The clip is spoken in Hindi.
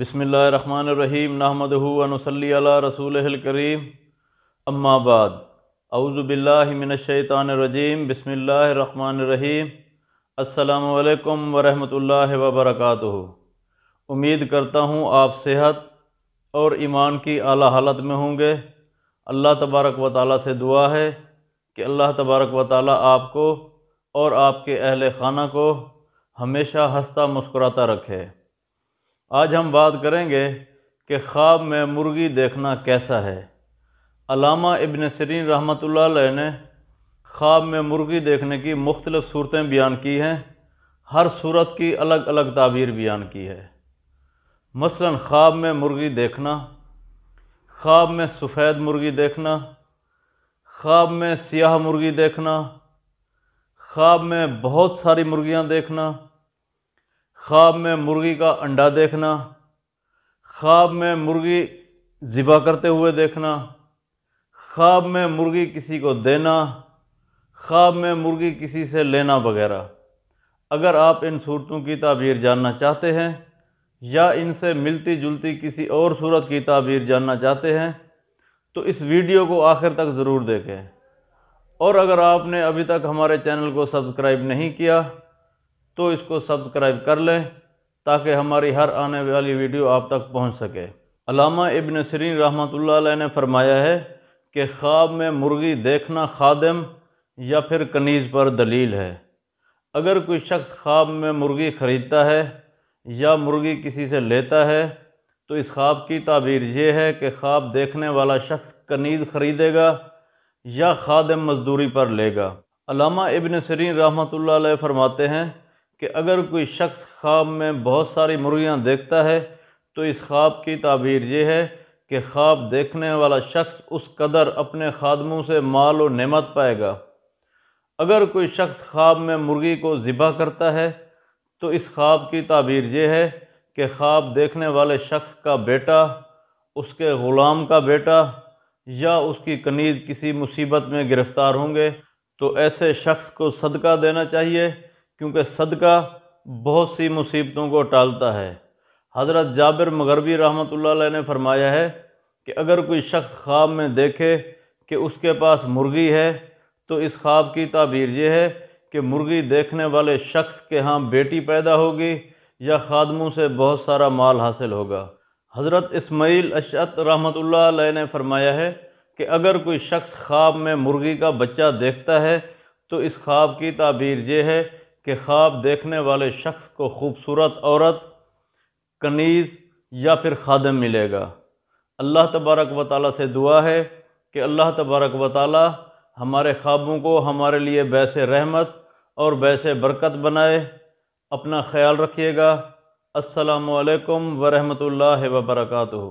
बसमीम नहमदूनसली रसूल करीम अम्माबाद अउज़बिल्लिमिनशैतानरजीम बसमीम अल्लाम वरहमल वबरक उम्मीद करता हूँ आप सेहत और ईमान की आला हालत में होंगे अल्लाह तबारक व ताली से दुआ है कि अल्लाह तबारक व ताली आपको और आपके अहल ख़ाना को हमेशा हंसता मुस्कुराता रखे आज हम बात करेंगे कि ख्वाब में मुर्गी देखना कैसा है अलामा इबन सरीन रहमत ने ख्वाब में मुर्गी देखने की मुख्तलिफ़ सूरतें बयान की हैं हर सूरत की अलग अलग ताबीर बयान की है मसलन ख्वाब में मुर्गी देखना ख्वाब में सफ़ेद मुर्गी देखना ख्वाब में सियाह मुर्गी देखना ख्वाब में बहुत सारी मुर्गियाँ देखना ख्वाब में मुर्गी का अंडा देखना ख्वाब में मुर्गी ज़िबा करते हुए देखना ख्वाब में मुर्गी किसी को देना ख्वाब में मुर्गी किसी से लेना वगैरह अगर आप इन सूरतों की ताबीर जानना चाहते हैं या इनसे मिलती जुलती किसी और सूरत की ताबीर जानना चाहते हैं तो इस वीडियो को आखिर तक ज़रूर देखें और अगर आपने अभी तक हमारे चैनल को सब्सक्राइब नहीं किया तो इसको सब्सक्राइब कर लें ताकि हमारी हर आने वाली वीडियो आप तक पहुंच सके अलामा इबन सरीन रहमत ने फरमाया है कि ख्वाब में मुर्गी देखना खादम या फिर कनीज़ पर दलील है अगर कोई शख्स ख्वाब में मुर्गी ख़रीदता है या मुर्गी किसी से लेता है तो इस ख्वाब की ताबीर ये है कि ख्वाब देखने वाला शख्स कनीज़ ख़रीदेगा या खादम मजदूरी पर लेगा अलामा इबन सरीन रहमत फरमाते हैं कि अगर कोई शख्स ख्वाब में बहुत सारी मुर्गियाँ देखता है तो इस ख्वाब की ताबीर ये है कि ख्वाब देखने वाला शख्स उस कदर अपने खादमों से माल और नेमत पाएगा अगर कोई शख्स ख्वाब में मुर्गी को ज़िबा करता है तो इस ख्वाब की ताबीर ये है कि ख्वाब देखने वाले शख्स का बेटा उसके ग़ुलाम का बेटा या उसकी कनीज़ किसी मुसीबत में गिरफ़्तार होंगे तो ऐसे शख्स को सदका देना चाहिए क्योंकि सदका बहुत सी मुसीबतों को टालता है हज़रत जाबिर मगरबी रहमत ने फरमाया है कि अगर कोई शख्स ख्वाब में देखे कि उसके पास मुर्गी है तो इस ख्वाब की ताबीर यह है कि मुर्गी देखने वाले शख्स के यहाँ बेटी पैदा होगी या खादमों से बहुत सारा माल हासिल होगा हज़रत इसमाइल अशत रहमत ने फरमाया है कि अगर कोई शख्स ख्वाब में मुर्गी का बच्चा देखता है तो इस ख्वाब की ताबीर यह है कि ख्वाब देखने वाले शख्स को खूबसूरत औरत कनीज़ या फिर खादम मिलेगा अल्लाह तबारक व ताली से दुआ है कि अल्लाह तबारक व हमारे ख्वाबों को हमारे लिए बैसे रहमत और बैस बरकत बनाए अपना ख्याल रखिएगा असलकम वरहमल वर्का